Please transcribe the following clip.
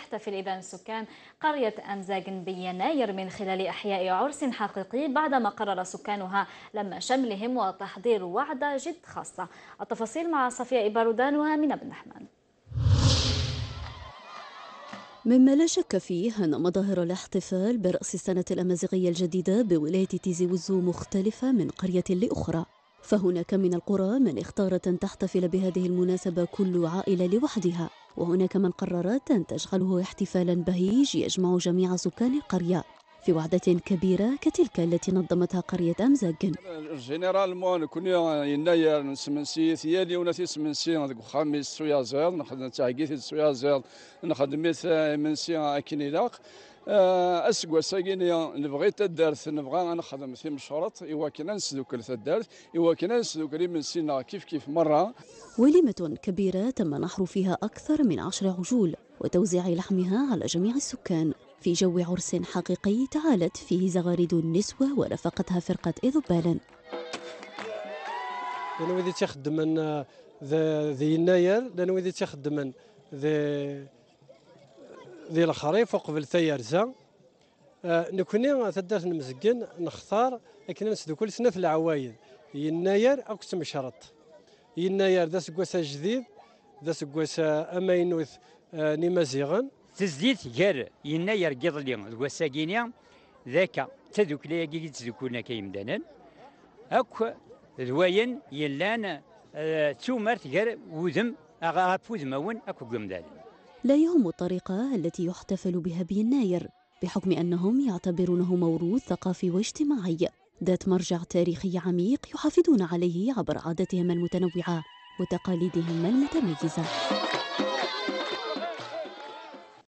تحتفل اذا سكان قرية أمزاجن بيناير من خلال إحياء عرس حقيقي بعدما قرر سكانها لم شملهم وتحضير وعدة جد خاصة التفاصيل مع صفية إبارودان من بن نحمان مما لا شك فيه أن مظاهر الاحتفال برأس السنة الأمازيغية الجديدة بولاية تيزي وزو مختلفة من قرية لأخرى فهناك من القرى من اختارت أن تحتفل بهذه المناسبة كل عائلة لوحدها وهناك من قررت أن تشغله احتفالا بهيج يجمع جميع سكان القرية في وحدة كبيرة كتلك التي نظمتها قرية أمزاق الجنرال مون كنا يناير نسمنسي ثيالي ونثي سمنسي ذك خامس سويازير نخدم تعقيث سويازير نخدم مث منسي أكين آه، أسقوا ساقيني نبغي تدارث نبغى نخدم في مشروط إوا كنا نسدو كل تدارث إوا كنا نسدو كل سينا كيف كيف مره وليمه كبيره تم نحر فيها اكثر من عشر عجول وتوزيع لحمها على جميع السكان في جو عرس حقيقي تعالت فيه زغاريد النسوة ورافقتها فرقة إذبالا لأنه إذا تخدم ذي يناير لأنه إذا تخدم ذي ذي الخريف وقبل أرزا آه، نكوني تدرت نمزقن نختار لكن نسد كل سنة في العوايد يناير أو شرط يناير ذا سقوسة جديد ذا أمينوث أماينوث آه، نيمازيغان تزديت غير يناير قضلي الوساقينيا دغ واساكينيا ذاك تدوكلاياكي تدوكلنا كيمدانان اك ذواين يلان آه، تومرت غير وذم غاف وذمون اكو قمدانان لا يهم الطريقة التي يحتفل بها بيناير بحكم أنهم يعتبرونه موروث ثقافي واجتماعي ذات مرجع تاريخي عميق يحافظون عليه عبر عاداتهم المتنوعة وتقاليدهم المتميزة